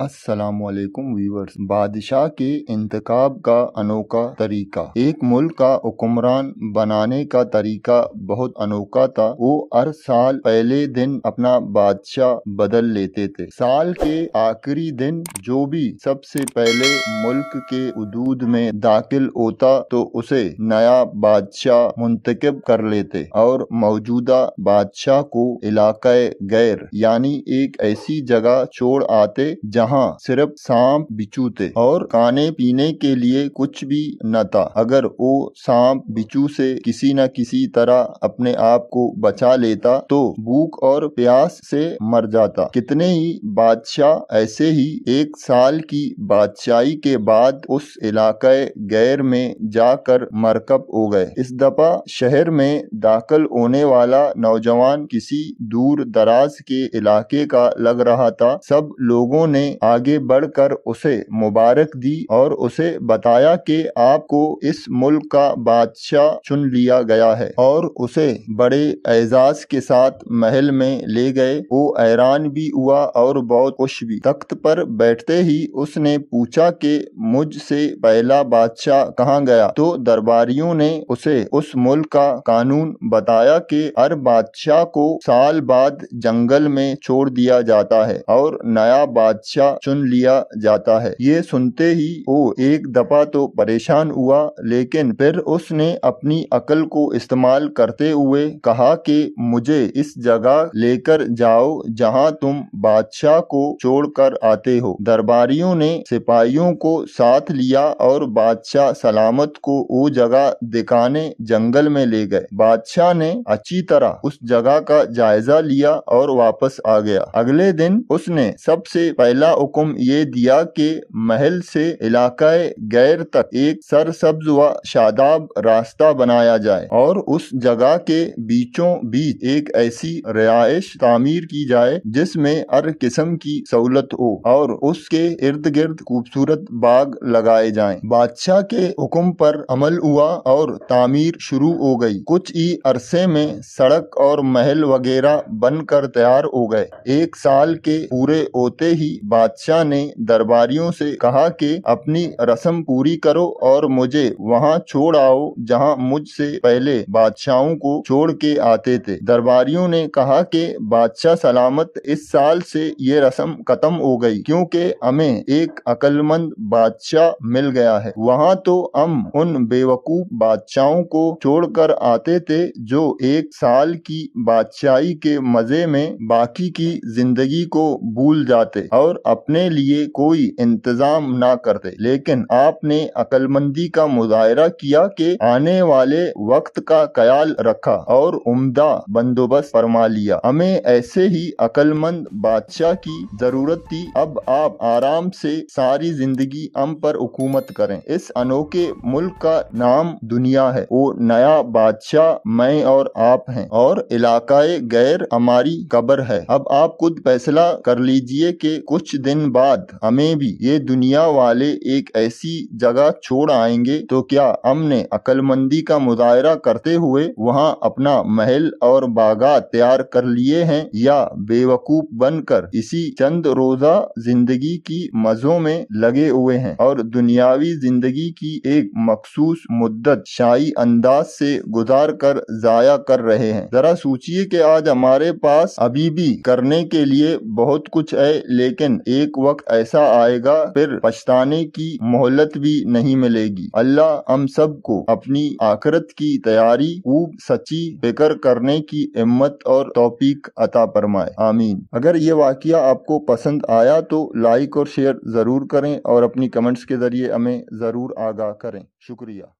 असलकुम वीवर्स बादशाह के इंतकाब का अनोखा तरीका एक मुल्क का हुक्मरान बनाने का तरीका बहुत अनोखा था वो हर साल पहले दिन अपना बादशाह बदल लेते थे साल के आखिरी दिन जो भी सबसे पहले मुल्क के हदूद में दाखिल होता तो उसे नया बादशाह मुंतखब कर लेते और मौजूदा बादशाह को इलाक़ गैर यानी एक ऐसी जगह छोड़ आते जहाँ जहाँ सिर्फ सांप बिचू थे और खाने पीने के लिए कुछ भी न था अगर वो सांप बिचू से किसी न किसी तरह अपने आप को बचा लेता तो भूख और प्यास से मर जाता कितने ही बादशाह ऐसे ही एक साल की बादशाही के बाद उस इलाके गैर में जाकर मरकब हो गए इस दफा शहर में दाखिल होने वाला नौजवान किसी दूर दराज के इलाके का लग रहा था सब लोगों ने आगे बढ़कर उसे मुबारक दी और उसे बताया कि आपको इस मुल्क का बादशाह चुन लिया गया है और उसे बड़े एजाज के साथ महल में ले गए वो हैरान भी हुआ और बहुत खुश भी तख्त पर बैठते ही उसने पूछा कि मुझसे पहला बादशाह कहाँ गया तो दरबारियों ने उसे उस मुल्क का कानून बताया कि हर बादशाह को साल बाद जंगल में छोड़ दिया जाता है और नया बादशाह शिक्षा चुन लिया जाता है ये सुनते ही वो एक दफा तो परेशान हुआ लेकिन फिर उसने अपनी अकल को इस्तेमाल करते हुए कहा कि मुझे इस जगह लेकर जाओ जहाँ तुम बादशाह को छोड़कर आते हो दरबारियों ने सिपाहियों को साथ लिया और बादशाह सलामत को वो जगह दिखाने जंगल में ले गए बादशाह ने अच्छी तरह उस जगह का जायजा लिया और वापस आ गया अगले दिन उसने सबसे पहला पहला हुक्म ये दिया कि महल से इलाका गैर तक एक सरसब्ज व शादाब रास्ता बनाया जाए और उस जगह के बीचों बीच एक ऐसी रिहायश तामीर की जाए जिसमें हर किस्म की सहूलत हो और उसके इर्द गिर्द खूबसूरत बाग लगाए जाए बादशाह के हुक्म पर अमल हुआ और तामीर शुरू हो गई कुछ ही अरसे में सड़क और महल वगैरह बनकर तैयार हो गए एक साल के पूरे होते ही बादशाह ने दरबारियों से कहा कि अपनी रस्म पूरी करो और मुझे वहाँ छोड़ आओ जहाँ मुझसे पहले बादशाहों को छोड़ के आते थे दरबारियों ने कहा कि बादशाह सलामत इस साल से ये रस्म खत्म हो गई क्योंकि हमें एक अक्लमंद बादशाह मिल गया है वहाँ तो हम उन बेवकूफ बादशाहों को छोड़कर आते थे जो एक साल की बादशाही के मजे में बाकी की जिंदगी को भूल जाते और अपने लिए कोई इंतज़ाम ना करते लेकिन आपने अक्लमंदी का मुजाहरा किया कि आने वाले वक्त का ख्याल रखा और उम्दा बंदोबस्त फरमा लिया हमें ऐसे ही अक्लमंद बादशाह की जरूरत थी अब आप आराम से सारी जिंदगी हम पर हुकूमत करें इस अनोखे मुल्क का नाम दुनिया है वो नया बादशाह मैं और आप हैं और इलाकाए गैर हमारी कब्र है अब आप खुद फैसला कर लीजिए कि कुछ दिन बाद हमें भी ये दुनिया वाले एक ऐसी जगह छोड़ आएंगे तो क्या हमने अकलमंदी का मुजाहरा करते हुए वहाँ अपना महल और बागा तैयार कर लिए हैं या बेवकूफ बनकर इसी चंद रोजा जिंदगी की मजों में लगे हुए हैं और दुनियावी जिंदगी की एक मखसूस मुद्दत शाही अंदाज से गुजार कर जाया कर रहे हैं जरा सोचिए कि आज हमारे पास अभी भी करने के लिए बहुत कुछ है लेकिन एक वक्त ऐसा आएगा फिर पछताने की मोहलत भी नहीं मिलेगी अल्लाह हम सब को अपनी आखरत की तैयारी खूब सच्ची फिक्र करने की हिम्मत और तोफीक अता फरमाए आमीन अगर ये वाक्य आपको पसंद आया तो लाइक और शेयर ज़रूर करें और अपनी कमेंट्स के ज़रिए हमें ज़रूर आगाह करें शुक्रिया